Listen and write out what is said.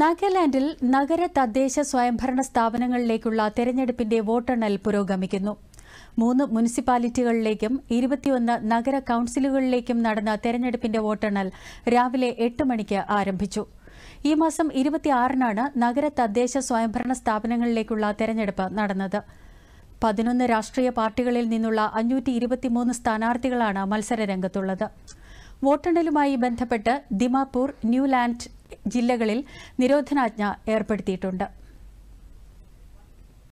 നാഗാലാൻഡിൽ നഗര തദ്ദേശ സ്വയംഭരണ സ്ഥാപനങ്ങളിലേക്കുള്ള തെരഞ്ഞെടുപ്പിന്റെ വോട്ടെണ്ണൽ പുരോഗമിക്കുന്നു മൂന്ന് മുനിസിപ്പാലിറ്റികളിലേക്കും ഇരുപത്തിയൊന്ന് നഗര കൌൺസിലുകളിലേക്കും നടന്ന തെരഞ്ഞെടുപ്പിന്റെ വോട്ടെണ്ണൽ രാവിലെ എട്ട് മണിക്ക് ആരംഭിച്ചു ഈ മാസം ഇരുപത്തിയാറിനാണ് നഗര തദ്ദേശ സ്വയംഭരണ സ്ഥാപനങ്ങളിലേക്കുള്ള തെരഞ്ഞെടുപ്പ് നടന്നത് പതിനൊന്ന് രാഷ്ട്രീയ പാർട്ടികളിൽ നിന്നുള്ള അഞ്ഞൂറ്റി ഇരുപത്തിമൂന്ന് സ്ഥാനാർത്ഥികളാണ് മത്സരരംഗത്തുള്ളത് വോട്ടെണ്ണലുമായി ബന്ധപ്പെട്ട് ദിമാപൂർ ന്യൂലാൻഡ് ജില്ലകളിൽ നിരോധനാജ്ഞ ഏർപ്പെടുത്തിയിട്ടുണ്ട്